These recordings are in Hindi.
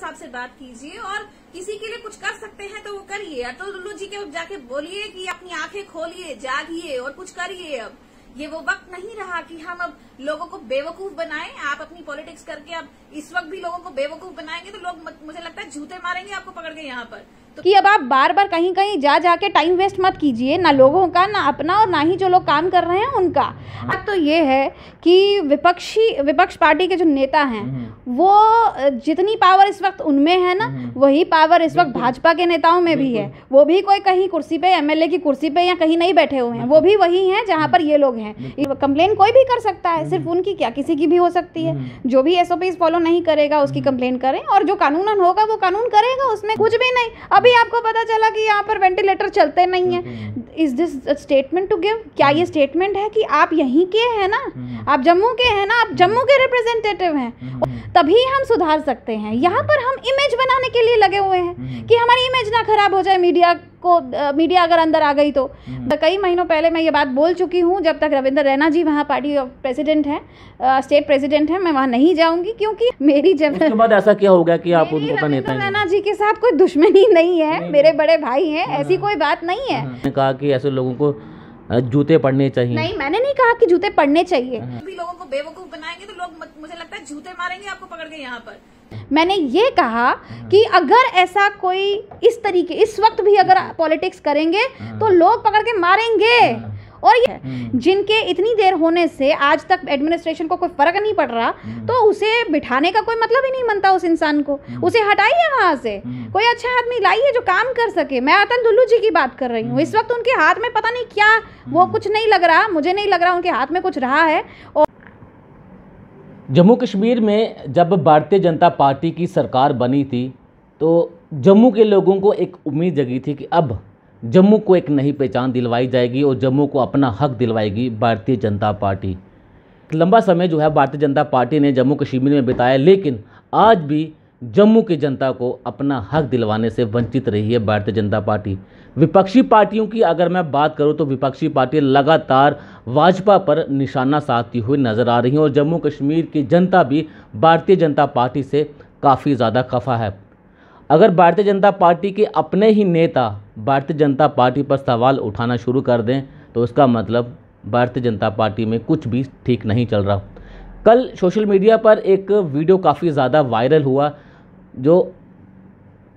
साहब से बात कीजिए और किसी के लिए कुछ कर सकते हैं तो वो करिए अटोलुल्लू जी के जाके बोलिए कि अपनी आंखें खोलिए जागिए और कुछ करिए अब ये वो वक्त नहीं रहा कि हम अब लोगों को बेवकूफ बनाएं आप अपनी पॉलिटिक्स करके आप इस वक्त भी लोगों को बेवकूफ बनाएंगे तो लोग मुझे लगता है जूते मारेंगे आपको पकड़ के यहाँ पर तो कि अब आप बार बार कहीं कहीं जा जाके टाइम वेस्ट मत कीजिए ना लोगों का ना अपना और ना ही जो लोग काम कर रहे हैं उनका हाँ। अब तो ये है कि विपक्षी विपक्ष पार्टी के जो नेता हैं हम्म। वो जितनी पावर इस वक्त उनमें है ना हम्म। वही पावर इस वक्त भाजपा के नेताओं में भी है वो भी कोई कहीं कुर्सी पे एमएलए की कुर्सी पे या कहीं नहीं बैठे हुए हैं वो भी वही हैं जहाँ पर ये लोग हैं कंप्लेन कोई भी कर सकता है सिर्फ हम्म। उनकी क्या किसी की भी हो सकती है हम्म। जो भी एस फॉलो नहीं करेगा उसकी कंप्लेन करें और जो कानून होगा वो कानून करेगा उसमें कुछ भी नहीं अभी आपको पता चला कि यहाँ पर वेंटिलेटर चलते नहीं है is this statement to give क्या ये स्टेटमेंट हम्म। है कि आप यहीं के हैं ना आप जम्मू के हैं ना आप जम्मू के रिप्रेजेंटेटिव हैं तभी हम सुधार सकते हैं यहाँ पर हम इमेज बनाने के लिए लगे हुए हैं कि हमारी इमेज ना खराब हो जाए मीडिया को मीडिया अगर अंदर आ गई तो हम्म। कई महीनों पहले मैं ये बात बोल चुकी हूँ जब तक रविंद्र रैना जी वहाँ पार्टी प्रेसिडेंट हैं स्टेट प्रेसिडेंट हैं मैं वहाँ नहीं जाऊँगी क्योंकि मेरी जब उसके बाद ऐसा क्या होगा कि आप उनको नेता रैना जी के साथ कोई दुश्मनी नहीं है मेरे बड़े भाई हैं हाँ, ऐसी हाँ। कोई बात नहीं है हाँ। कहा कि ऐसे लोगों को जूते पढ़ने चाहिए नहीं मैंने नहीं कहा कि जूते पढ़ने चाहिए लोगों को बेवकूफ बनाएंगे तो लोग मुझे लगता है जूते मारेंगे आपको पकड़ के यहाँ पर मैंने ये कहा कि अगर ऐसा कोई इस तरीके इस वक्त भी अगर पॉलिटिक्स करेंगे तो हाँ। लोग पकड़ के मारेंगे हाँ। और ये हाँ। जिनके इतनी देर होने से आज तक एडमिनिस्ट्रेशन को कोई फर्क नहीं पड़ रहा तो उसे बिठाने का कोई मतलब ही नहीं बनता उस इंसान को उसे हटाइए वहां से कोई अच्छा आदमी लाइए जो काम कर सके मैं अतन दुल्लू जी की बात कर रही हूँ इस वक्त उनके हाथ में पता नहीं क्या वो कुछ नहीं लग रहा मुझे नहीं लग रहा उनके हाथ में कुछ रहा है और जम्मू कश्मीर में जब भारतीय जनता पार्टी की सरकार बनी थी तो जम्मू के लोगों को एक उम्मीद जगी थी कि अब जम्मू को एक नई पहचान दिलवाई जाएगी और जम्मू को अपना हक दिलवाएगी भारतीय जनता पार्टी लंबा समय जो है भारतीय जनता पार्टी ने जम्मू कश्मीर में बिताया लेकिन आज भी जम्मू की जनता को अपना हक दिलवाने से वंचित रही है भारतीय जनता पार्टी विपक्षी पार्टियों की अगर मैं बात करूं तो विपक्षी पार्टी लगातार भाजपा पर निशाना साधती हुई नज़र आ रही हैं और जम्मू कश्मीर की जनता भी भारतीय जनता पार्टी से काफ़ी ज़्यादा खफा है अगर भारतीय जनता पार्टी के अपने ही नेता भारतीय जनता पार्टी पर सवाल उठाना शुरू कर दें तो इसका मतलब भारतीय जनता पार्टी में कुछ भी ठीक नहीं चल रहा कल सोशल मीडिया पर एक वीडियो काफ़ी ज़्यादा वायरल हुआ जो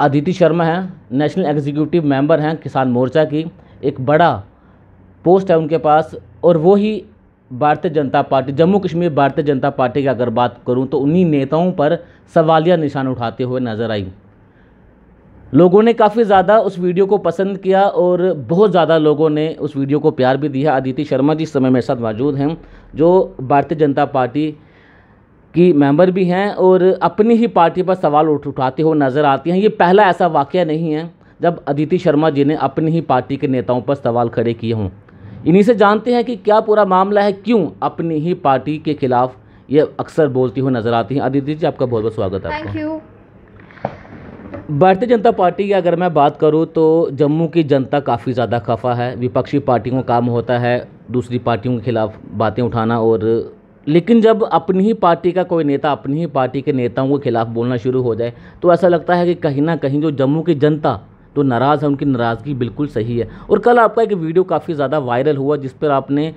अदिति शर्मा हैं नेशनल एग्जीक्यूटिव मेंबर हैं किसान मोर्चा की एक बड़ा पोस्ट है उनके पास और वो ही भारतीय जनता पार्टी जम्मू कश्मीर भारतीय जनता पार्टी की अगर बात करूं तो उन्हीं नेताओं पर सवालिया निशान उठाते हुए नज़र आई लोगों ने काफ़ी ज़्यादा उस वीडियो को पसंद किया और बहुत ज़्यादा लोगों ने उस वीडियो को प्यार भी दिया अदिति शर्मा जी समय मेरे साथ मौजूद हैं जो भारतीय जनता पार्टी की मेंबर भी हैं और अपनी ही पार्टी पर सवाल उठ उठाते हुए नज़र आती हैं ये पहला ऐसा वाक्य नहीं है जब अदिति शर्मा जी ने अपनी ही पार्टी के नेताओं पर सवाल खड़े किए हों इन्हीं से जानते हैं कि क्या पूरा मामला है क्यों अपनी ही पार्टी के खिलाफ ये अक्सर बोलती हुई नज़र आती हैं अदिति जी आपका बहुत बहुत स्वागत है थैंक यू भारतीय जनता पार्टी की अगर मैं बात करूं तो जम्मू की जनता काफ़ी ज़्यादा खफा है विपक्षी पार्टियों का काम होता है दूसरी पार्टियों के खिलाफ बातें उठाना और लेकिन जब अपनी ही पार्टी का कोई नेता अपनी ही पार्टी के नेताओं के खिलाफ बोलना शुरू हो जाए तो ऐसा लगता है कि कहीं ना कहीं जो जम्मू की जनता जो नाराज़ है उनकी नाराज़गी बिल्कुल सही है और कल आपका एक वीडियो काफ़ी ज़्यादा वायरल हुआ जिस पर आपने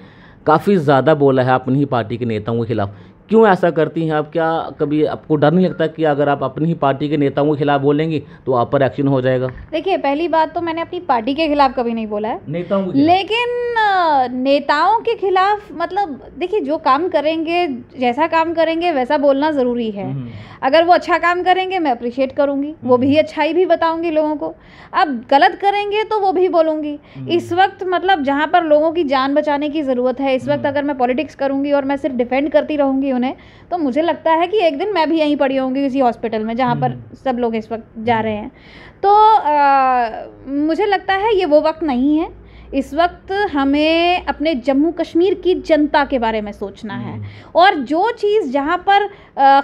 काफ़ी ज़्यादा बोला है अपनी ही पार्टी के नेताओं के खिलाफ क्यों ऐसा करती हैं आप क्या कभी आपको डर नहीं लगता कि अगर आप अपनी ही पार्टी के नेताओं के खिलाफ बोलेंगी तो आप पर एक्शन हो जाएगा देखिए पहली बात तो मैंने अपनी पार्टी के खिलाफ कभी नहीं बोला है नेताओं लेकिन नेताओं के खिलाफ मतलब देखिए जो काम करेंगे जैसा काम करेंगे वैसा बोलना ज़रूरी है हम्म। अगर वो अच्छा काम करेंगे मैं अप्रिशिएट करूँगी वो हम्म। भी अच्छाई भी बताऊँगी लोगों को अब गलत करेंगे तो वो भी बोलूँगी हम्म। इस वक्त मतलब जहाँ पर लोगों की जान बचाने की ज़रूरत है इस वक्त अगर मैं पॉलिटिक्स करूँगी और मैं सिर्फ डिफेंड करती रहूँगी उन्हें तो मुझे लगता है कि एक दिन मैं भी यहीं पड़ी होंगी किसी हॉस्पिटल में जहाँ पर सब लोग इस वक्त जा रहे हैं तो आ, मुझे लगता है ये वो वक्त नहीं है इस वक्त हमें अपने जम्मू कश्मीर की जनता के बारे में सोचना है हम्म। और जो चीज़ जहाँ पर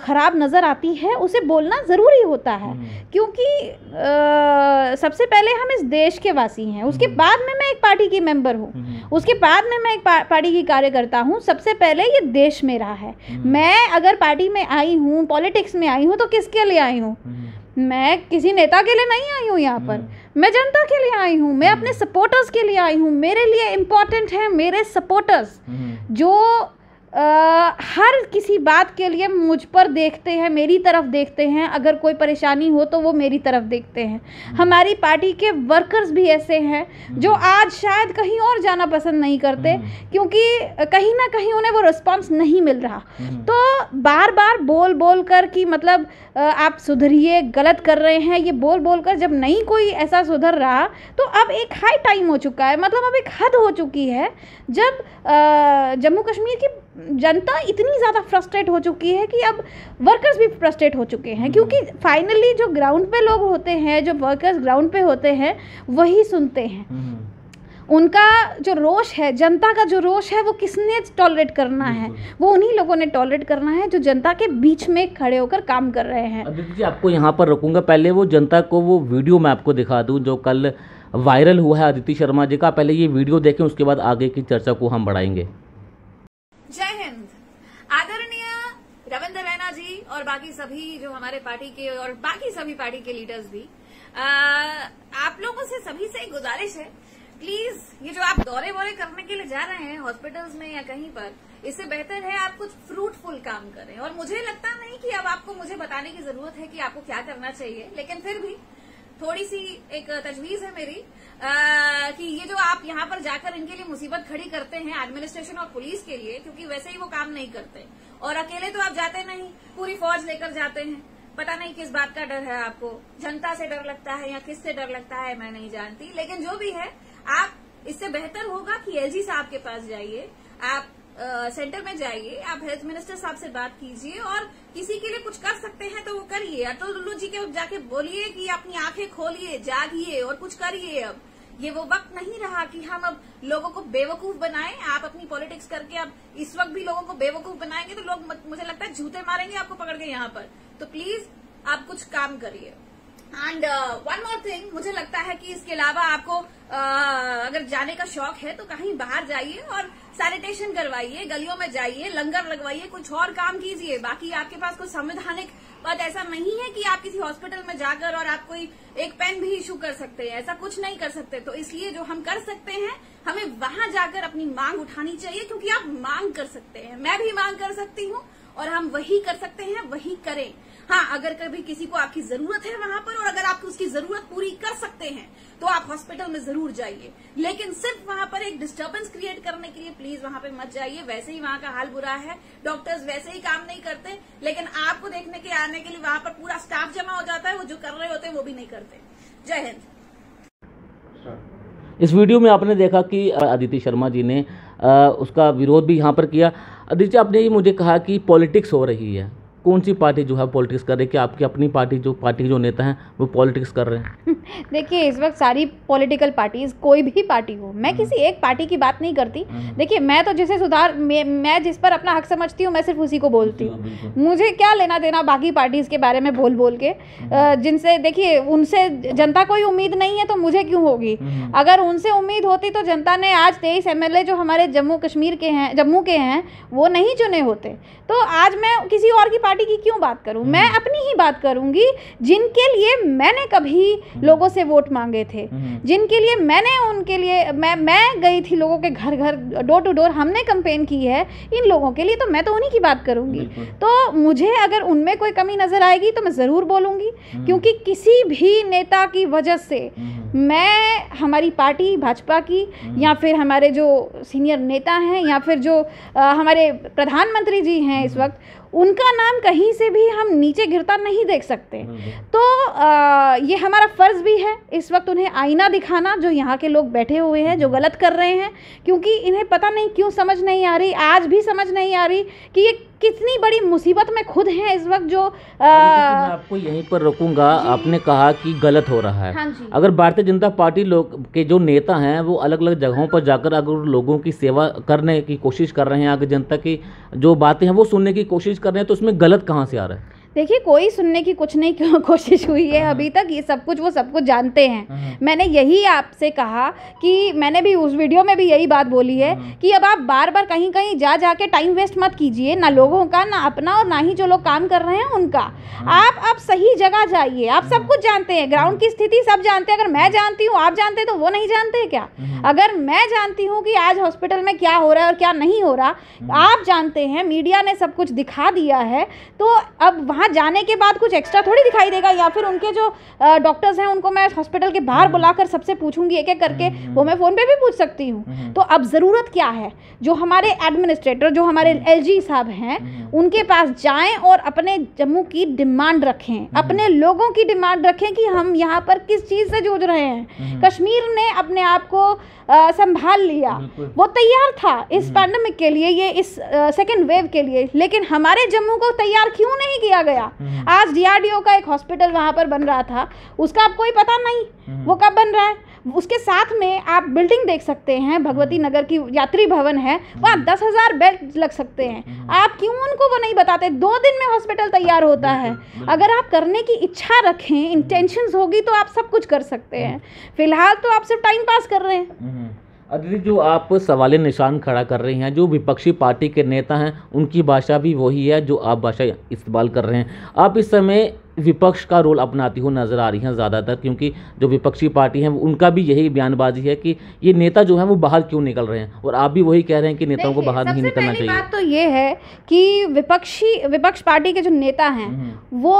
ख़राब नज़र आती है उसे बोलना ज़रूरी होता है हम्म। क्योंकि आ, सबसे पहले हम इस देश के वासी हैं उसके हम्म। बाद में मैं एक पार्टी की मेंबर हूँ उसके बाद में मैं एक पा पार्टी की कार्यकर्ता हूँ सबसे पहले ये देश मेरा है मैं अगर पार्टी में आई हूँ पॉलिटिक्स में आई हूँ तो किसके लिए आई हूँ मैं किसी नेता के लिए नहीं आई हूँ यहाँ पर हम्म। मैं जनता के लिए आई हूँ मैं हम्म। अपने सपोर्टर्स के लिए आई हूँ मेरे लिए इम्पोर्टेंट है मेरे सपोर्टर्स हम्म। जो आ, हर किसी बात के लिए मुझ पर देखते हैं मेरी तरफ देखते हैं अगर कोई परेशानी हो तो वो मेरी तरफ देखते हैं हम्म। हमारी पार्टी के वर्कर्स भी ऐसे हैं हम्म। जो आज शायद कहीं और जाना पसंद नहीं करते हम्म। क्योंकि कहीं ना कहीं उन्हें वो रिस्पॉन्स नहीं मिल रहा तो बार बार बोल बोल कर कि मतलब आप सुधरिए गलत कर रहे हैं ये बोल बोल कर जब नहीं कोई ऐसा सुधर रहा तो अब एक हाई टाइम हो चुका है मतलब अब एक हद हो चुकी है जब जम्मू कश्मीर की जनता इतनी ज़्यादा फ्रस्ट्रेट हो चुकी है कि अब वर्कर्स भी फ्रस्ट्रेट हो चुके हैं क्योंकि फाइनली जो ग्राउंड पे लोग होते हैं जो वर्कर्स ग्राउंड पे होते हैं वही सुनते हैं हम्म। उनका जो रोष है जनता का जो रोष है वो किसने टॉलरेट करना है वो उन्हीं लोगों ने टॉलरेट करना है जो जनता के बीच में खड़े होकर काम कर रहे हैं जी आपको यहाँ पर रुकूंगा पहले वो जनता को वो वीडियो मैं आपको दिखा दूँ जो कल वायरल हुआ है आदित्य शर्मा जी का पहले ये वीडियो देखें उसके बाद आगे की चर्चा को हम बढ़ाएंगे सभी जो हमारे पार्टी के और बाकी सभी पार्टी के लीडर्स भी आ, आप लोगों से सभी से एक गुजारिश है प्लीज ये जो आप दौरे वौरे करने के लिए जा रहे हैं हॉस्पिटल्स में या कहीं पर इससे बेहतर है आप कुछ फ्रूटफुल काम करें और मुझे लगता नहीं कि अब आपको मुझे बताने की जरूरत है कि आपको क्या करना चाहिए लेकिन फिर भी थोड़ी सी एक तजवीज है मेरी आ, कि ये जो आप यहाँ पर जाकर इनके लिए मुसीबत खड़ी करते हैं एडमिनिस्ट्रेशन और पुलिस के लिए क्योंकि वैसे ही वो काम नहीं करते और अकेले तो आप जाते नहीं पूरी फौज लेकर जाते हैं पता नहीं किस बात का डर है आपको जनता से डर लगता है या किससे डर लगता है मैं नहीं जानती लेकिन जो भी है आप इससे बेहतर होगा कि एलजी साहब के पास जाइए आप आ, सेंटर में जाइए आप हेल्थ मिनिस्टर साहब से बात कीजिए और किसी के लिए कुछ कर सकते हैं तो वो करिए अटल तो जी के जाके बोलिए कि अपनी आंखें खोलिए जागिए और कुछ करिए अब ये वो वक्त नहीं रहा कि हम अब लोगों को बेवकूफ बनाएं आप अपनी पॉलिटिक्स करके अब इस वक्त भी लोगों को बेवकूफ बनाएंगे तो लोग मुझे लगता है जूते मारेंगे आपको पकड़ के यहाँ पर तो प्लीज आप कुछ काम करिए एंड वन मोर थिंग मुझे लगता है कि इसके अलावा आपको uh, अगर जाने का शौक है तो कहीं बाहर जाइए और सैनिटेशन करवाइए गलियों में जाइए लंगर लगवाइए कुछ और काम कीजिए बाकी आपके पास कोई संवैधानिक बात ऐसा नहीं है कि आप किसी हॉस्पिटल में जाकर और आप कोई एक पेन भी इशू कर सकते हैं ऐसा कुछ नहीं कर सकते तो इसलिए जो हम कर सकते हैं हमें वहां जाकर अपनी मांग उठानी चाहिए क्योंकि आप मांग कर सकते हैं मैं भी मांग कर सकती हूँ और हम वही कर सकते हैं वही करें हाँ अगर कभी किसी को आपकी जरूरत है वहां पर और अगर आप उसकी जरूरत पूरी कर सकते हैं तो आप हॉस्पिटल में जरूर जाइए लेकिन सिर्फ वहां पर एक डिस्टर्बेंस क्रिएट करने के लिए प्लीज वहां पर मत जाइए वैसे ही वहां का हाल बुरा है डॉक्टर्स वैसे ही काम नहीं करते लेकिन आपको देखने के आने के लिए वहां पर पूरा स्टाफ जमा हो जाता है वो जो कर रहे होते हैं वो भी नहीं करते जय हिंद इस वीडियो में आपने देखा कि आदित्य शर्मा जी ने आ, उसका विरोध भी यहाँ पर किया आदित्य आपने ये मुझे कहा कि पॉलिटिक्स हो रही है कौन सी पार्टी जो है पॉलिटिक्स कर रही है कि आपकी अपनी पार्टी जो पार्टी जो नेता हैं वो पॉलिटिक्स कर रहे हैं देखिए इस वक्त सारी पॉलिटिकल पार्टीज कोई भी पार्टी हो मैं किसी एक पार्टी की बात नहीं करती हम्म। देखिए मैं तो जिसे सुधार मैं जिस पर अपना हक समझती हूँ मैं सिर्फ उसी को बोलती हूँ हाँ, मुझे क्या लेना देना बाकी पार्टीज़ के बारे में बोल बोल के हम्म। जिनसे देखिए उनसे जनता कोई उम्मीद नहीं है तो मुझे क्यों होगी हम्म। अगर उनसे उम्मीद होती तो जनता ने आज तेईस एम जो हमारे जम्मू कश्मीर के हैं जम्मू के हैं वो नहीं चुने होते तो आज मैं किसी और की पार्टी की क्यों बात करूं मैं हम्म। अपनी ही बात करूंगी जिनके लिए मैंने कभी हम्म। लोगों से वोट मांगे थे हम्म। जिनके लिए मैंने उनके लिए मैं मैं गई थी लोगों के घर घर डोर टू डोर हमने कंपेन की है इन लोगों के लिए तो मैं तो उन्हीं की बात करूंगी तो मुझे अगर उनमें कोई कमी नज़र आएगी तो मैं ज़रूर बोलूंगी क्योंकि किसी भी नेता की वजह से मैं हमारी पार्टी भाजपा की या हम्म। फिर हमारे जो सीनियर नेता हैं या फिर जो आ, हमारे प्रधानमंत्री जी हैं इस हम्म। वक्त उनका नाम कहीं से भी हम नीचे गिरता नहीं देख सकते हम्म। तो आ, ये हमारा फ़र्ज़ भी है इस वक्त उन्हें आईना दिखाना जो यहाँ के लोग बैठे हुए हैं जो गलत कर रहे हैं क्योंकि इन्हें पता नहीं क्यों समझ नहीं आ रही आज भी समझ नहीं आ रही कि ये कितनी बड़ी मुसीबत में खुद हैं इस वक्त जो आ, मैं आपको यहीं पर रोकूंगा आपने कहा कि गलत हो रहा है हाँ अगर भारतीय जनता पार्टी लोग के जो नेता हैं वो अलग अलग जगहों पर जाकर अगर लोगों की सेवा करने की कोशिश कर रहे हैं आगे जनता की जो बातें हैं वो सुनने की कोशिश कर रहे हैं तो उसमें गलत कहाँ से आ रहा है देखिए कोई सुनने की कुछ नहीं क्यों कोशिश हुई है हाँ, हाँ। अभी तक ये सब कुछ वो सब कुछ जानते हैं हाँ, मैंने यही आपसे कहा कि मैंने भी उस वीडियो में भी यही बात बोली है कि अब आप बार बार कहीं कहीं जा जाके टाइम वेस्ट मत कीजिए ना लोगों का ना अपना और ना ही जो लोग काम कर रहे हैं उनका आप अब सही जगह जाइए आप सब कुछ जानते हैं ग्राउंड की स्थिति सब जानते हैं अगर मैं जानती हूँ आप जानते तो वो नहीं जानते क्या अगर मैं जानती हूँ कि आज हॉस्पिटल में क्या हो रहा है और क्या नहीं हो रहा आप जानते हैं मीडिया ने सब कुछ दिखा दिया है तो अब वहाँ वहाँ जाने के बाद कुछ एक्स्ट्रा थोड़ी दिखाई देगा या फिर उनके जो डॉक्टर्स हैं उनको मैं हॉस्पिटल के बाहर हम्म। बुलाकर सबसे पूछूंगी एक एक करके हम्म। वो मैं फ़ोन पे भी पूछ सकती हूँ हम्म। तो अब ज़रूरत क्या है जो हमारे एडमिनिस्ट्रेटर जो हमारे एल साहब हैं उनके पास जाएँ और अपने जम्मू की डिमांड रखें अपने लोगों की डिमांड रखें कि हम यहाँ पर किस चीज़ से जूझ रहे हैं कश्मीर ने अपने आप को संभाल लिया वो तैयार था इस पैंडमिक हम्म। के लिए ये इस सेकेंड वेव के लिए लेकिन हमारे जम्मू को तैयार क्यों नहीं किया गया हम्म। आज डीआरडीओ का एक हॉस्पिटल वहाँ पर बन रहा था उसका अब कोई पता नहीं हम्म। वो कब बन रहा है उसके साथ में आप बिल्डिंग देख सकते हैं भगवती हम्म। नगर की यात्री भवन है वहाँ हम्म। दस हज़ार बेड लग सकते हैं हम्म। आप क्यों उनको वो नहीं बताते दो दिन में हॉस्पिटल तैयार होता है अगर आप करने की इच्छा रखें इंटेंशन होगी तो आप सब कुछ कर सकते हैं फिलहाल तो आप सिर्फ टाइम पास कर रहे हैं अदिति जो आप सवाल निशान खड़ा कर रही हैं जो विपक्षी पार्टी के नेता हैं उनकी भाषा भी वही है जो आप भाषा इस्तेमाल कर रहे हैं आप इस समय विपक्ष का रोल अपनाती हुई नज़र आ रही हैं ज़्यादातर क्योंकि जो विपक्षी पार्टी हैं उनका भी यही बयानबाजी है कि ये नेता जो है वो बाहर क्यों निकल रहे हैं और आप भी वही कह रहे हैं कि नेताओं को बाहर नहीं निकलना चाहिए बात तो ये है कि विपक्षी विपक्ष पार्टी के जो नेता हैं हम्म। वो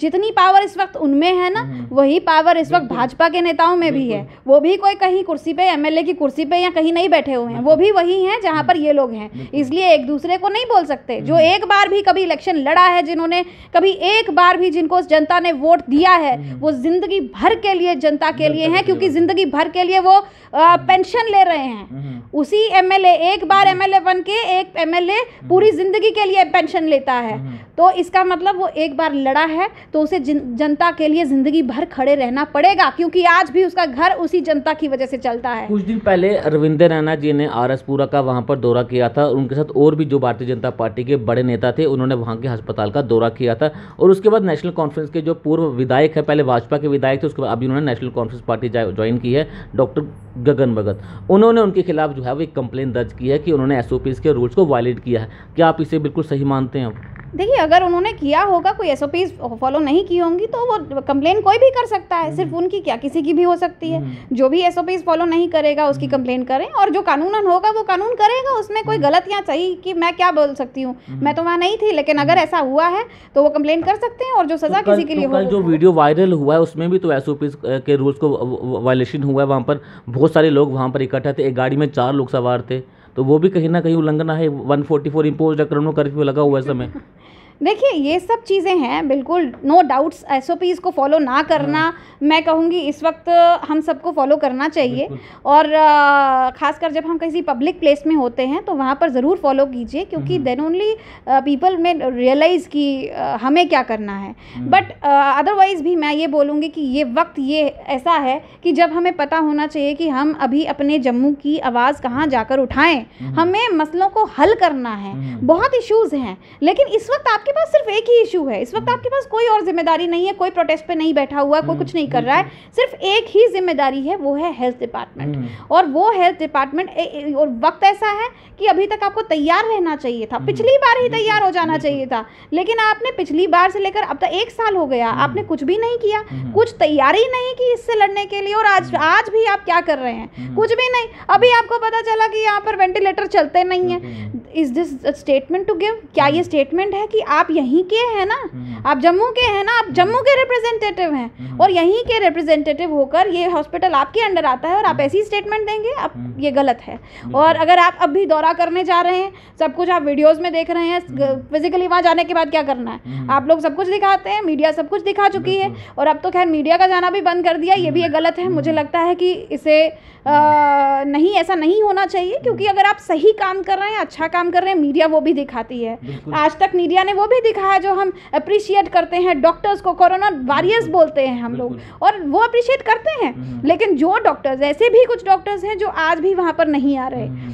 जितनी पावर इस वक्त उनमें है ना हम्म। वही पावर इस वक्त भाजपा के नेताओं में भी है वो भी कोई कहीं कुर्सी पे एमएलए की कुर्सी पे या कहीं नहीं बैठे हुए हैं वो भी वही हैं जहाँ पर ये लोग हैं इसलिए एक दूसरे को नहीं बोल सकते जो हम्म। एक बार भी कभी इलेक्शन लड़ा है जिन्होंने कभी एक बार भी जिनको जनता ने वोट दिया है हम्म। वो जिंदगी भर के लिए जनता के लिए हैं क्योंकि जिंदगी भर के लिए वो पेंशन हम्म। ले रहे हैं हम्म। उसी एमएलए एक बार एमएलए बन के एक एमएलए पूरी जिंदगी के लिए पेंशन लेता है तो इसका मतलब वो एक बार लड़ा है तो उसे जनता के लिए जिंदगी भर खड़े रहना पड़ेगा क्योंकि आज भी उसका घर उसी जनता की वजह से चलता है कुछ दिन पहले अरविंद रैना जी ने आरएसपुरा का वहां पर दौरा किया था उनके साथ और भी जो भारतीय जनता पार्टी के बड़े नेता थे उन्होंने वहां के अस्पताल का दौरा किया था और उसके बाद नेशनल कॉन्फ्रेंस के जो पूर्व विधायक है पहले भाजपा के विधायक थे उसके बाद अभी उन्होंने नेशनल कॉन्फ्रेंस पार्टी ज्वाइन की है डॉक्टर गगन भगत उन्होंने उनके खिलाफ जो है वो एक कंप्लेन दर्ज की है कि उन्होंने एस के रूल्स को वायलेट किया है क्या आप इसे बिल्कुल सही मानते हैं देखिए अगर उन्होंने किया होगा कोई एस फॉलो नहीं की होंगी तो वो कंप्लेन कोई भी कर सकता है सिर्फ हम्म। उनकी क्या किसी की भी हो सकती है हम्म। जो भी एस फॉलो नहीं करेगा उसकी कंप्लेन हम्म। करें और जो कानून होगा वो कानून करेगा उसमें कोई गलत या सही कि मैं क्या बोल सकती हूँ मैं तो वहाँ नहीं थी लेकिन अगर ऐसा हुआ है तो वो कंप्लेन कर सकते हैं और जो तो सजा किसी के तो लिए जो वीडियो वायरल हुआ है उसमें भी तो एस के रूल्स को वायलेशन हुआ है वहाँ पर बहुत सारे लोग वहाँ पर इकट्ठा थे एक गाड़ी में चार लोग सवार थे तो वो भी कहीं ना कहीं उल्लंघन है 144 फोर्टी फोर इम्पोज कर्फ्यू लगा हुआ है समय देखिए ये सब चीज़ें हैं बिल्कुल no doubts S O Ps को फॉलो ना हाँ। करना मैं कहूँगी इस वक्त हम सबको फॉलो करना चाहिए और ख़ासकर जब हम किसी पब्लिक प्लेस में होते हैं तो वहाँ पर ज़रूर फॉलो कीजिए क्योंकि देन ओनली पीपल में रियलाइज़ कि हमें क्या करना है बट हम्म। अदरवाइज़ भी मैं ये बोलूँगी कि ये वक्त ये ऐसा है कि जब हमें पता होना चाहिए कि हम अभी अपने जम्मू की आवाज़ कहाँ जाकर उठाएँ हम्म। हमें मसलों को हल करना है हम्म। बहुत इश्यूज़ हैं लेकिन इस वक्त आपके आपके पास सिर्फ एक ही इशू है इस वक्त हम्म। आपके पास कोई और जिम्मेदारी नहीं है कोई प्रोटेस्ट पे नहीं बैठा हुआ है कोई कुछ हम्म, नहीं कर रहा है सिर्फ एक ही जिम्मेदारी है वो है हेल्थ हम्म। डिपार्टमेंट और वो हेल्थ डिपार्टमेंट और वक्त ऐसा है कि अभी तक आपको तैयार रहना चाहिए था पिछली बार ही तैयार हो जाना चाहिए था लेकिन आपने पिछली बार से लेकर अब तक एक साल हो गया आपने कुछ भी नहीं किया कुछ तैयारी नहीं की इससे लड़ने के लिए और आज आज भी आप क्या कर रहे हैं कुछ भी नहीं अभी आपको पता चला कि यहाँ पर वेंटिलेटर चलते नहीं है is this statement to give क्या ये स्टेटमेंट hmm. है कि आप यहीं के हैं ना hmm. आप जम्मू के हैं ना आप hmm. जम्मू के रिप्रेजेंटेटिव हैं और यहीं के रिप्रेजेंटेटिव होकर ये हॉस्पिटल आपके अंडर आता है और आप ऐसी स्टेटमेंट देंगे आप ये गलत है और अगर आप अब भी दौरा करने जा रहे हैं सब कुछ आप वीडियोज़ में देख रहे हैं फिजिकली वहाँ जाने के बाद क्या करना है आप लोग सब कुछ दिखाते हैं मीडिया सब कुछ दिखा चुकी है और अब तो खैर मीडिया का जाना भी बंद कर दिया ये भी गलत है मुझे लगता है कि इसे नहीं ऐसा नहीं होना चाहिए क्योंकि अगर आप सही काम कर रहे हैं अच्छा काम काम कर रहे हैं मीडिया वो भी दिखाती है आज तक मीडिया ने वो भी दिखाया जो हम अप्रिशिएट करते हैं डॉक्टर्स को कोरोना वॉरियर्स बोलते हैं हम लोग और वो अप्रिशिएट करते हैं हम्म। लेकिन जो डॉक्टर्स ऐसे भी कुछ डॉक्टर्स हैं जो आज भी वहाँ पर नहीं आ रहे हम्म।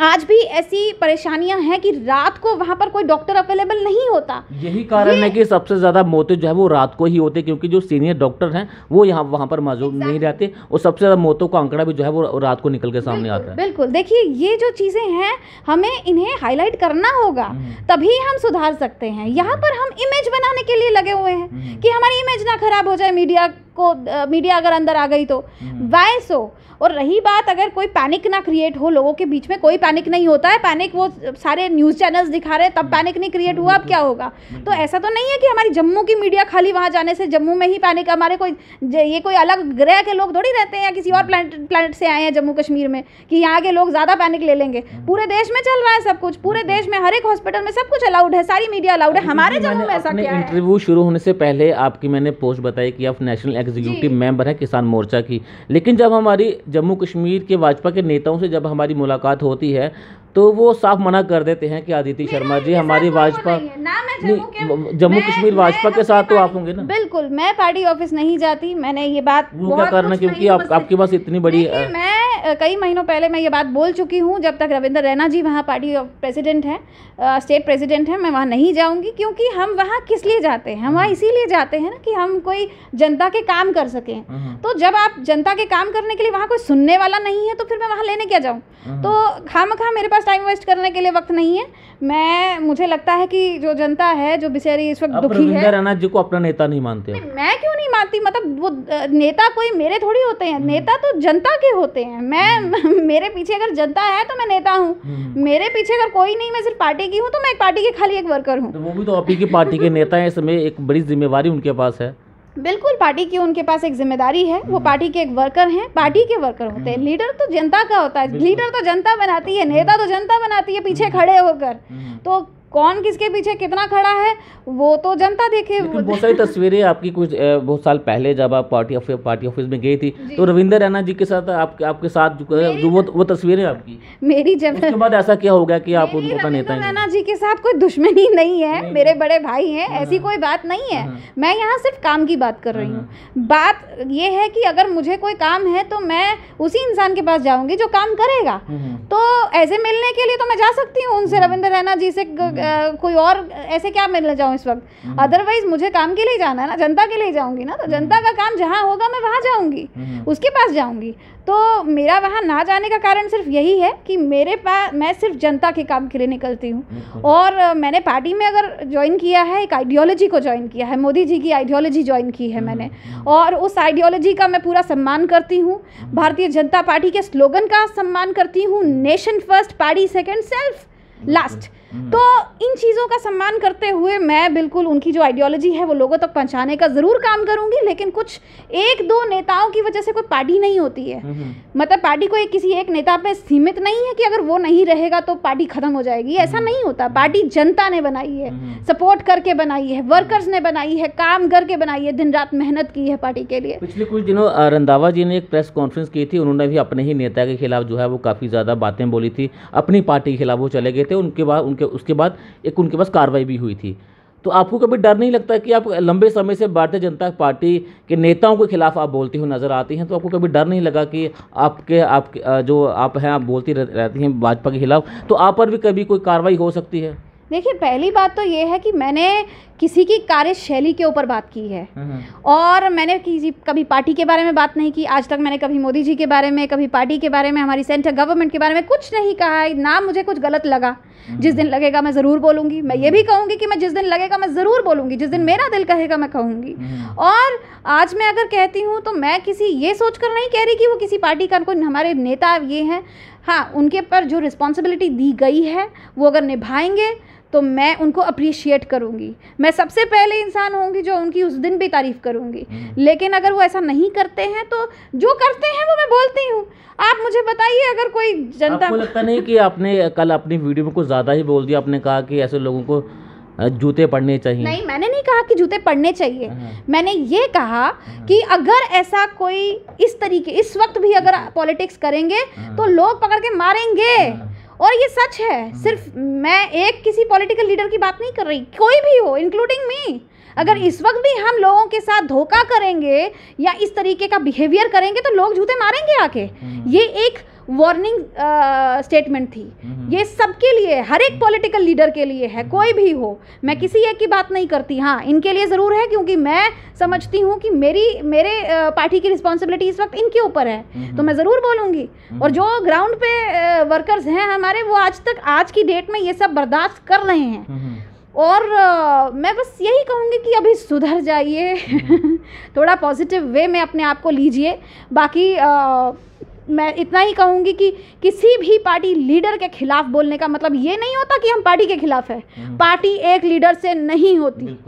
आज भी ऐसी परेशानियां हैं कि रात को वहां पर कोई डॉक्टर अवेलेबल नहीं होता यही कारण है कि सबसे ज्यादा मौतें जो है वो रात को ही होते क्योंकि जो सीनियर डॉक्टर हैं वो यहाँ वहां पर मौजूद नहीं रहते और सबसे ज्यादा मौतों का आंकड़ा भी जो है वो रात को निकल के सामने आता है बिल्कुल देखिए ये जो चीजें हैं हमें इन्हें हाईलाइट करना होगा हम्म। तभी हम सुधार सकते हैं यहाँ पर हम इमेज बनाने के लिए लगे हुए हैं हम्म। कि हमारी इमेज ना खराब हो जाए मीडिया को मीडिया अगर अंदर आ गई तो वाई हम्म। सो और रही बात अगर कोई पैनिक ना क्रिएट हो लोगों के बीच में कोई पैनिक नहीं होता है पैनिक वो सारे न्यूज़ चैनल्स दिखा रहे हैं तब पैनिक नहीं क्रिएट हुआ अब क्या होगा तो ऐसा तो नहीं है कि हमारी जम्मू की मीडिया खाली वहां जाने से जम्मू में ही पैनिक हमारे कोई ये कोई अलग ग्रह के लोग थोड़ी रहते हैं या किसी और प्लानट हाँ। से आए हैं जम्मू कश्मीर में कि यहाँ के लोग ज़्यादा पैनिक ले लेंगे हाँ। पूरे देश में चल रहा है सब कुछ पूरे देश में हर एक हॉस्पिटल में सब कुछ अलाउड है सारी मीडिया अलाउड है हमारे जम्मू में ऐसा क्या है इंटरव्यू शुरू होने से पहले आपकी मैंने पोस्ट बताई कि आप नेशनल एग्जीक्यूटिव मेंबर है किसान मोर्चा की लेकिन जब हमारी जम्मू कश्मीर के भाजपा के नेताओं से जब हमारी मुलाकात होती है तो वो साफ मना कर देते हैं कि आदित्य शर्मा जी हमारी भाजपा जम्मू कश्मीर भाजपा के साथ तो आप होंगे ना बिल्कुल मैं पार्टी ऑफिस नहीं जाती मैंने ये बात वो क्या करना क्योंकि आपके पास इतनी बड़ी मैं कई महीनों पहले मैं ये बात बोल चुकी हूँ जब तक रविंद्र रैना जी वहाँ पार्टी प्रेसिडेंट हैं स्टेट प्रेसिडेंट हैं मैं वहाँ नहीं जाऊँगी क्योंकि हम वहाँ किस लिए जाते हैं हम वहाँ हम्म। इसीलिए जाते हैं ना कि हम कोई जनता के काम कर सकें हम्म। तो जब आप जनता के काम करने के लिए वहाँ कोई सुनने वाला नहीं है तो फिर मैं वहाँ लेने क्या जाऊँ हम्म। तो खाम खा मेरे पास टाइम वेस्ट करने के लिए वक्त नहीं है मैं मुझे लगता है कि जो जनता है जो बिचारी इस वक्त दुखी है रैना जी को अपना नेता नहीं मानते मैं क्यों नहीं मानती मतलब वो नेता कोई मेरे थोड़ी होते हैं नेता तो जनता के होते हैं मैं हम्म। मेरे पीछे अगर जनता है तो मैं नेता हूँ हम्म। मेरे पीछे अगर कोई नहीं मैं सिर्फ पार्टी की हूँ तो मैं एक पार्टी की खाली एक वर्कर हूँ तो वो भी तो आप ही की पार्टी के नेता है इस समय एक बड़ी जिम्मेवारी उनके पास है बिल्कुल पार्टी की उनके पास एक जिम्मेदारी है वो हम्म। पार्टी के एक वर्कर हैं पार्टी के वर्कर होते हैं लीडर तो जनता का होता है लीडर तो जनता बनाती है नेता तो जनता बनाती है पीछे खड़े होकर तो कौन किसके पीछे कितना खड़ा है वो तो जनता देखे बहुत सारी तस्वीरें आपकी कुछ बहुत साल पहले जब आप पार्टी ऑफिस पार्टी ऑफिस में गई थी तो रविंदर रैना जी के साथ आप, आपके साथ जो वो वो तस्वीरें आपकी मेरी जब उसके बाद ऐसा क्या हो गया कि आप उनका नेता रैना जी के साथ कोई दुश्मनी नहीं है मेरे बड़े भाई हैं हाँ, ऐसी हाँ। कोई बात नहीं है हाँ, मैं यहाँ सिर्फ काम की बात कर रही हूँ बात ये है कि अगर मुझे कोई काम है तो मैं उसी इंसान के पास जाऊंगी जो काम करेगा तो ऐसे मिलने के लिए तो मैं जा सकती हूँ उनसे रविंद्र रैना जी से कोई और ऐसे क्या मैं ले जाऊँ इस वक्त अदरवाइज हम्म। मुझे काम के लिए जाना है ना जनता के लिए जाऊँगी ना तो हम्म। जनता का काम जहाँ होगा मैं वहाँ जाऊँगी हम्म। उसके पास जाऊँगी तो मेरा वहाँ ना जाने का कारण सिर्फ यही है कि मेरे पास मैं सिर्फ जनता के काम के लिए निकलती हूँ और मैंने पार्टी में अगर ज्वाइन किया है एक आइडियोलॉजी को ज्वाइन किया है मोदी जी की आइडियोलॉजी ज्वाइन की है मैंने और उस आइडियोलॉजी का मैं पूरा सम्मान करती हूँ भारतीय जनता पार्टी के स्लोगन का सम्मान करती हूँ nation first party second self last hmm. तो इन चीज़ों का सम्मान करते हुए मैं बिल्कुल उनकी जो आइडियोलॉजी है वो लोगों तक पहुंचाने का ज़रूर काम करूंगी लेकिन कुछ एक दो नेताओं की वजह से कोई पार्टी नहीं होती है हम्म। मतलब पार्टी को एक किसी एक नेता पे सीमित नहीं है कि अगर वो नहीं रहेगा तो पार्टी ख़त्म हो जाएगी ऐसा हम्म। नहीं होता पार्टी जनता ने बनाई है सपोर्ट करके बनाई है वर्कर्स ने बनाई है काम करके बनाई है दिन रात मेहनत की है पार्टी के लिए पिछले कुछ दिनों रंधावा जी ने एक प्रेस कॉन्फ्रेंस की थी उन्होंने भी अपने ही नेता के खिलाफ जो है वो काफ़ी ज़्यादा बातें बोली थी अपनी पार्टी के खिलाफ वो चले गए थे उनके बाद उनके उनके उसके बाद एक उनके पास कार्रवाई भी हुई थी तो आपको कभी डर नहीं लगता कि आप लंबे समय से भारतीय जनता पार्टी के नेताओं के खिलाफ आप बोलती हुई नज़र आती हैं तो आपको कभी डर नहीं लगा कि आपके आप जो आप हैं आप बोलती रहती हैं भाजपा के खिलाफ तो आप पर भी कभी कोई कार्रवाई हो सकती है देखिए पहली बात तो ये है कि मैंने किसी की कार्यशैली के ऊपर बात की है हम्म, हम्म। और मैंने किसी कभी पार्टी के बारे में बात नहीं की आज तक मैंने कभी मोदी जी के बारे में कभी पार्टी के बारे में हमारी सेंट्रल गवर्नमेंट के बारे में कुछ नहीं कहा है ना मुझे कुछ गलत लगा हम्म। जिस दिन लगेगा मैं ज़रूर बोलूँगी मैं ये भी कहूँगी कि मैं जिस दिन लगेगा मैं ज़रूर बोलूँगी जिस दिन मेरा दिल कहेगा मैं कहूँगी और आज मैं अगर कहती हूँ तो मैं किसी ये सोच कर नहीं कह रही कि वो किसी पार्टी का कोई हमारे नेता ये हैं हाँ उनके पर जो रिस्पॉन्सिबिलिटी दी गई है वो अगर निभाएंगे तो मैं उनको अप्रिशिएट करूँगी मैं सबसे पहले इंसान होंगी जो उनकी उस दिन भी तारीफ़ करूँगी हम्म। लेकिन अगर वो ऐसा नहीं करते हैं तो जो करते हैं वो मैं बोलती हूँ आप मुझे बताइए अगर कोई जनता आपको लगता नहीं कि आपने कल अपनी वीडियो में कुछ ज़्यादा ही बोल दिया आपने कहा कि ऐसे लोगों को जूते पढ़ने चाहिए नहीं मैंने नहीं कहा कि जूते पढ़ने चाहिए हाँ। मैंने ये कहा हाँ। कि अगर ऐसा कोई इस तरीके इस वक्त भी अगर पॉलिटिक्स करेंगे हाँ। तो लोग पकड़ के मारेंगे और ये सच है हम्म। सिर्फ मैं एक किसी पॉलिटिकल लीडर की बात नहीं कर रही कोई भी हो इंक्लूडिंग मी अगर हम्म। इस वक्त भी हम लोगों के साथ धोखा करेंगे या इस तरीके का बिहेवियर करेंगे तो लोग जूते मारेंगे आके हम्म। ये एक वार्निंग स्टेटमेंट थी हम्म। ये सबके लिए हर एक पॉलिटिकल लीडर के लिए है हम्म। कोई भी हो मैं किसी एक की बात नहीं करती हाँ इनके लिए ज़रूर है क्योंकि मैं समझती हूँ कि मेरी मेरे पार्टी की रिस्पॉन्सिबिलिटी इस वक्त इनके ऊपर है हम्म। तो मैं ज़रूर बोलूँगी और जो ग्राउंड पे वर्कर्स हैं हमारे वो आज तक आज की डेट में ये सब बर्दाश्त कर रहे हैं और आ, मैं बस यही कहूँगी कि अभी सुधर जाइए थोड़ा पॉजिटिव वे में अपने आप को लीजिए बाकी आ, मैं इतना ही कहूँगी कि किसी भी पार्टी लीडर के खिलाफ बोलने का मतलब ये नहीं होता कि हम पार्टी के खिलाफ है हम्म। पार्टी एक लीडर से नहीं होती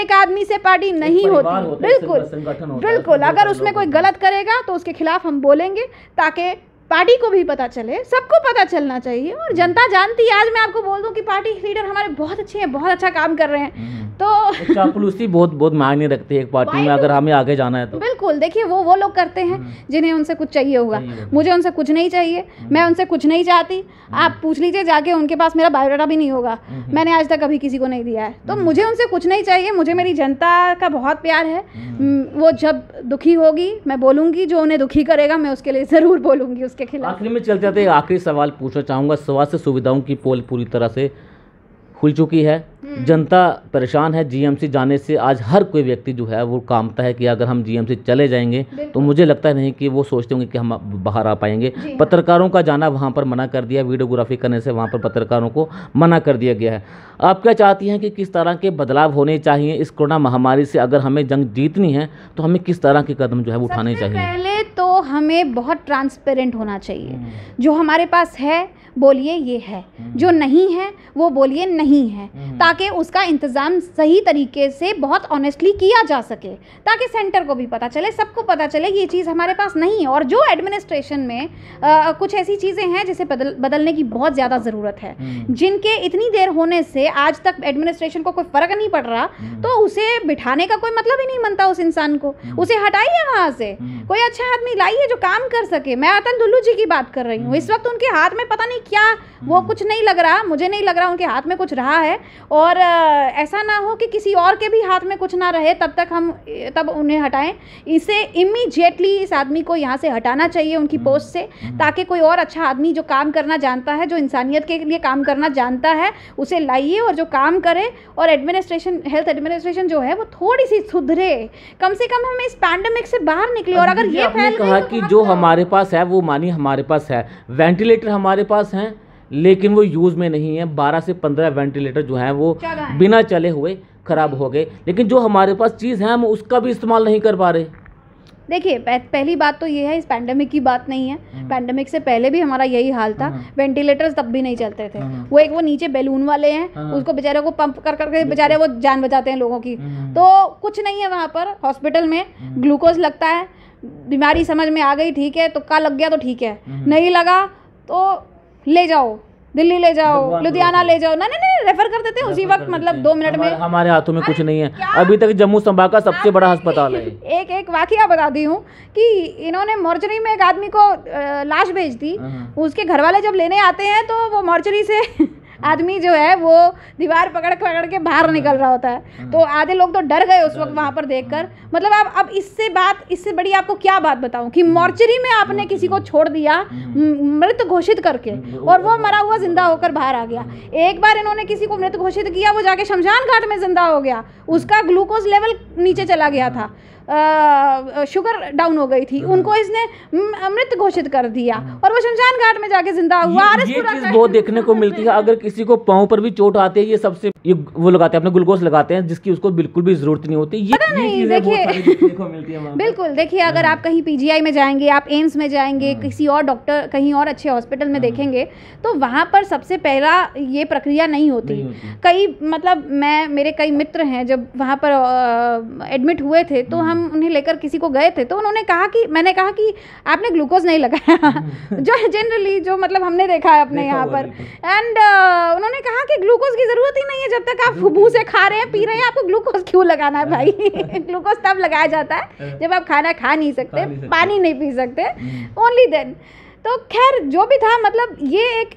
एक आदमी से पार्टी नहीं होती बिल्कुल बिल्कुल अगर उसमें कोई गलत करेगा तो उसके खिलाफ हम बोलेंगे ताकि पार्टी को भी पता चले सबको पता चलना चाहिए और हम्म। जनता जानती है आज मैं आपको बोल दूं कि पार्टी लीडर हमारे बहुत अच्छे हैं बहुत अच्छा काम कर रहे हैं हम्म। तो चापलूसी अच्छा, बहुत बहुत मायने रखती है एक पार्टी में अगर हमें आगे जाना है तो बिल्कुल देखिए वो वो लोग करते हैं हम्म। जिन्हें उनसे कुछ चाहिए होगा मुझे उनसे कुछ नहीं चाहिए मैं उनसे कुछ नहीं चाहती आप पूछ लीजिए जाके उनके पास मेरा बायोडाटा भी नहीं होगा मैंने आज तक कभी किसी को नहीं दिया है तो मुझे उनसे कुछ नहीं चाहिए मुझे मेरी जनता का बहुत प्यार है वो जब दुखी होगी मैं बोलूँगी जो उन्हें दुखी करेगा मैं उसके लिए ज़रूर बोलूँगी उसके उसके खिलाफ आखिरी में चलते जाते तो आखिरी सवाल पूछना चाहूँगा स्वास्थ्य सुविधाओं की पोल पूरी तरह से खुल चुकी है हम्म। जनता परेशान है जीएमसी जाने से आज हर कोई व्यक्ति जो है वो कामता है कि अगर हम जीएमसी चले जाएंगे तो मुझे लगता नहीं कि वो सोचते होंगे कि हम बाहर आ पाएंगे पत्रकारों का जाना वहाँ पर मना कर दिया वीडियोग्राफी करने से वहाँ पर पत्रकारों को मना कर दिया गया है आप क्या चाहती हैं कि किस तरह के बदलाव होने चाहिए इस कोरोना महामारी से अगर हमें जंग जीतनी है तो हमें किस तरह के कदम जो है वो उठाने चाहिए पहले तो हमें बहुत ट्रांसपेरेंट होना चाहिए हम्म। जो हमारे पास है बोलिए ये है हम्म। जो नहीं है वो बोलिए नहीं है ताकि ताकि उसका इंतज़ाम सही तरीके से बहुत ऑनेस्टली किया जा सके ताकि सेंटर को भी पता चले सबको पता चले ये चीज़ हमारे पास नहीं है और जो एडमिनिस्ट्रेशन में आ, कुछ ऐसी चीज़ें हैं जिसे बदल बदलने की बहुत ज़्यादा ज़रूरत है हम्म। जिनके इतनी देर होने से आज तक एडमिनिस्ट्रेशन को कोई फ़र्क नहीं पड़ रहा हम्म। तो उसे बिठाने का कोई मतलब ही नहीं बनता उस इंसान को हम्म। उसे हटाइए वहाँ से कोई अच्छा आदमी लाइए जो काम कर सके मैं अतन दुल्लू जी की बात कर रही हूँ इस वक्त उनके हाथ में पता नहीं क्या वो कुछ नहीं लग रहा मुझे नहीं लग रहा उनके हाथ में कुछ रहा है और और ऐसा ना हो कि किसी और के भी हाथ में कुछ ना रहे तब तक हम तब उन्हें हटाएं इसे इमीजिएटली इस आदमी को यहाँ से हटाना चाहिए उनकी हम्म, पोस्ट से हम्म। ताकि कोई और अच्छा आदमी जो काम करना जानता है जो इंसानियत के लिए काम करना जानता है उसे लाइए और जो काम करे और एडमिनिस्ट्रेशन हेल्थ एडमिनिस्ट्रेशन जो है वो थोड़ी सी सुधरे कम से कम हमें इस पैंडमिक से बाहर निकले और अगर ये फैल कहा तो कि जो हमारे पास है वो मानिए हमारे पास है वेंटिलेटर हमारे पास हैं लेकिन वो यूज़ में नहीं है बारह से पंद्रह वेंटिलेटर जो हैं वो बिना चले हुए ख़राब हो गए लेकिन जो हमारे पास चीज़ है हम उसका भी इस्तेमाल नहीं कर पा रहे देखिए पहली बात तो ये है इस पैंडमिक की बात नहीं है पैंडमिक हम्म। से पहले भी हमारा यही हाल था हम्म। वेंटिलेटर्स तब भी नहीं चलते थे हम्म। वो एक वो नीचे बैलून वाले हैं उसको बेचारे को पंप कर करके बेचारे वो जान बचाते हैं लोगों की तो कुछ नहीं है वहाँ पर हॉस्पिटल में ग्लूकोज लगता है बीमारी समझ में आ गई ठीक है तुक्का लग गया तो ठीक है नहीं लगा तो ले जाओ दिल्ली ले जाओ लुधियाना ले जाओ ना नहीं नहीं रेफर कर देते हैं उसी वक्त मतलब दो मिनट में हमारे हाथों में कुछ नहीं है अभी तक जम्मू संभाग का सबसे बड़ा अस्पताल है एक एक वाकया बता दी हूँ कि इन्होंने मोर्चरी में एक आदमी को लाश भेज दी हाँ। उसके घर वाले जब लेने आते हैं तो वो मोर्चरी से आदमी जो है वो दीवार पकड़ पकड़ के बाहर निकल रहा होता है हम्म। तो आधे लोग तो डर गए उस वक्त वहाँ पर देख कर हम्म। मतलब आप अब इससे बात इससे बड़ी आपको क्या बात बताऊँ कि मॉर्चरी में आपने किसी को छोड़ दिया हम्म। मृत घोषित करके और वो मरा हुआ जिंदा होकर बाहर आ गया एक बार इन्होंने किसी को मृत घोषित किया वो जाके शमशान घाट में जिंदा हो गया उसका ग्लूकोज लेवल नीचे चला गया था शुगर डाउन हो गई थी हम्म। उनको इसने मृत घोषित कर दिया हम्म। और वो शमशान घाट में जाके जिंदा हुआ ये, ये चीज बहुत देखने को मिलती है अगर किसी को पाँव पर भी चोट आती है ये सबसे ये वो लगाते हैं अपने ग्लूकोज लगाते हैं जिसकी उसको बिल्कुल भी जरूरत नहीं होती ये, नहीं देखिए बिल्कुल देखिए अगर हम्म। आप कहीं पीजीआई में जाएंगे आप एम्स में जाएंगे किसी और डॉक्टर कहीं और अच्छे हॉस्पिटल में देखेंगे तो वहाँ पर सबसे पहला ये प्रक्रिया नहीं होती कई मतलब मैं मेरे कई मित्र हैं जब वहाँ पर एडमिट हुए थे तो हम हम उन्हें लेकर किसी को गए थे तो उन्होंने कहा कि मैंने कहा कि आपने ग्लूकोज नहीं लगाया जो जनरली जो मतलब हमने देखा है अपने यहाँ पर एंड uh, उन्होंने कहा कि ग्लूकोज की ज़रूरत ही नहीं है जब तक आप मुँह से खा रहे हैं पी रहे हैं आपको ग्लूकोज क्यों लगाना है हाँ। भाई ग्लूकोज तब लगाया जाता है हाँ। जब आप खाना खा नहीं सकते पानी नहीं पी सकते ओनली हम्म। देन तो खैर जो भी था मतलब ये एक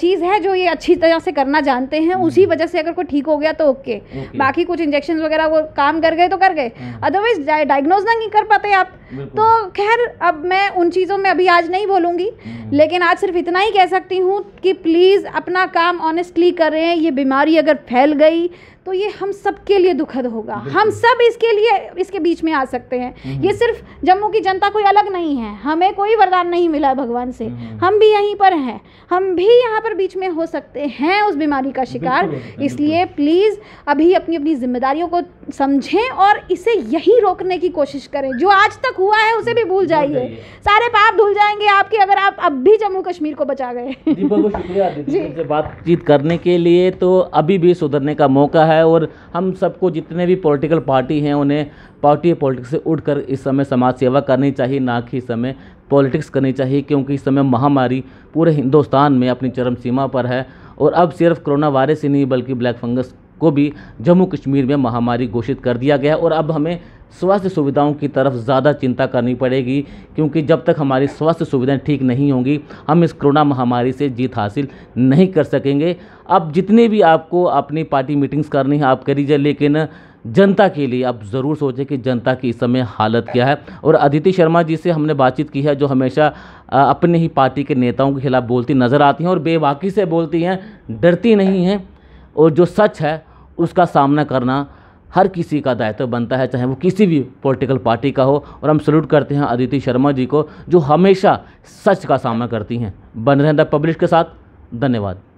चीज़ है जो ये अच्छी तरह से करना जानते हैं हम्म। उसी वजह से अगर कोई ठीक हो गया तो ओके बाकी कुछ इंजेक्शन वगैरह वो काम कर गए तो कर गए अदरवाइज हम्म। डायग्नोज ना नहीं कर पाते आप तो खैर अब मैं उन चीज़ों में अभी आज नहीं बोलूँगी हम्म। लेकिन आज सिर्फ इतना ही कह सकती हूँ कि प्लीज़ अपना काम ऑनेस्टली करें ये बीमारी अगर फैल गई तो ये हम सब के लिए दुखद होगा हम सब इसके लिए इसके बीच में आ सकते हैं हम्म। ये सिर्फ जम्मू की जनता कोई अलग नहीं है हमें कोई वरदान नहीं मिला भगवान से हम्म। हम भी यहीं पर हैं हम भी यहाँ पर बीच में हो सकते हैं उस बीमारी का शिकार इसलिए प्लीज़ अभी अपनी अपनी जिम्मेदारियों को समझें और इसे यहीं रोकने की कोशिश करें जो आज तक हुआ है उसे भी भूल जाइए सारे पाप धुल जाएंगे आपके अगर आप अब भी जम्मू कश्मीर को बचा गए शुक्रिया बातचीत करने के लिए तो अभी भी सुधरने का मौका है है और हम सबको जितने भी पॉलिटिकल पार्टी हैं उन्हें पार्टी पॉलिटिक्स से उठकर इस समय समाज सेवा करनी चाहिए ना कि इस समय पॉलिटिक्स करनी चाहिए क्योंकि इस समय महामारी पूरे हिंदुस्तान में अपनी चरम सीमा पर है और अब सिर्फ कोरोना वायरस ही नहीं बल्कि ब्लैक फंगस को भी जम्मू कश्मीर में महामारी घोषित कर दिया गया और अब हमें स्वास्थ्य सुविधाओं की तरफ ज़्यादा चिंता करनी पड़ेगी क्योंकि जब तक हमारी स्वास्थ्य सुविधाएं ठीक नहीं होंगी हम इस कोरोना महामारी से जीत हासिल नहीं कर सकेंगे अब जितने भी आपको अपनी पार्टी मीटिंग्स करनी है आप करीजिए लेकिन जनता के लिए आप ज़रूर सोचें कि जनता की इस समय हालत क्या है और अदिति शर्मा जी से हमने बातचीत की है जो हमेशा अपने ही पार्टी के नेताओं के खिलाफ बोलती नज़र आती हैं और बेबाकी से बोलती हैं डरती नहीं हैं और जो सच है उसका सामना करना हर किसी का दायित्व बनता है चाहे वो किसी भी पॉलिटिकल पार्टी का हो और हम सल्यूट करते हैं अदिति शर्मा जी को जो हमेशा सच का सामना करती हैं बन रहे हैं द पब्लिश के साथ धन्यवाद